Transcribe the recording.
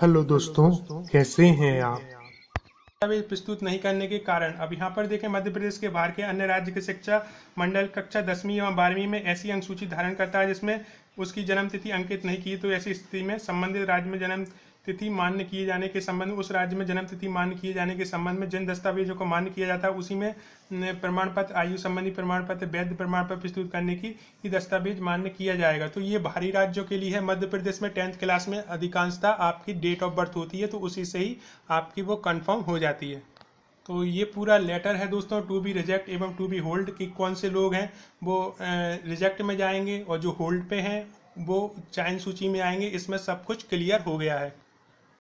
hello दोस्तों कैसे हैं आप प्रस्तुत नहीं करने के कारण अब यहाँ पर देखें मध्य प्रदेश के बाहर के अन्य राज्य के शिक्षा मंडल कक्षा दसवीं एवं बारहवीं में ऐसी अंक सूची धारण करता है जिसमें उसकी जन्म तिथि अंकित नहीं की तो ऐसी स्थिति में संबंधित राज्य में जन्म तिथि मान्य किए जाने के संबंध में उस राज्य में जन्म तिथि मान्य किए जाने के संबंध में जिन दस्तावेजों को मान्य किया जाता है उसी में प्रमाण पत्र आयु संबंधी प्रमाण पत्र वैध प्रमाण पत्र प्रस्तुत करने की दस्तावेज मान्य किया जाएगा तो ये बाहरी राज्यों के लिए है मध्य प्रदेश में टेंथ क्लास में अधिकांशता आपकी डेट ऑफ बर्थ होती है तो उसी से ही आपकी वो कन्फर्म हो जाती है तो ये पूरा लेटर है दोस्तों टू बी रिजेक्ट एवं टू बी होल्ड कि कौन से लोग हैं वो रिजेक्ट में जाएंगे और जो होल्ड पे हैं वो चयन सूची में आएंगे इसमें सब कुछ क्लियर हो गया है